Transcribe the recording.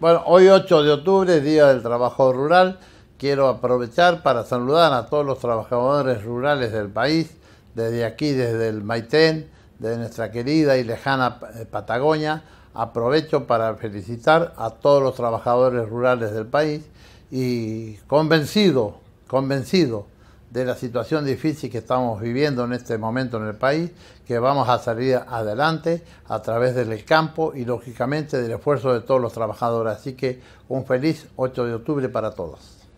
Bueno, hoy 8 de octubre, Día del Trabajo Rural, quiero aprovechar para saludar a todos los trabajadores rurales del país, desde aquí, desde el Maitén, de nuestra querida y lejana eh, Patagonia. Aprovecho para felicitar a todos los trabajadores rurales del país y convencido, convencido de la situación difícil que estamos viviendo en este momento en el país, que vamos a salir adelante a través del campo y lógicamente del esfuerzo de todos los trabajadores. Así que un feliz 8 de octubre para todos.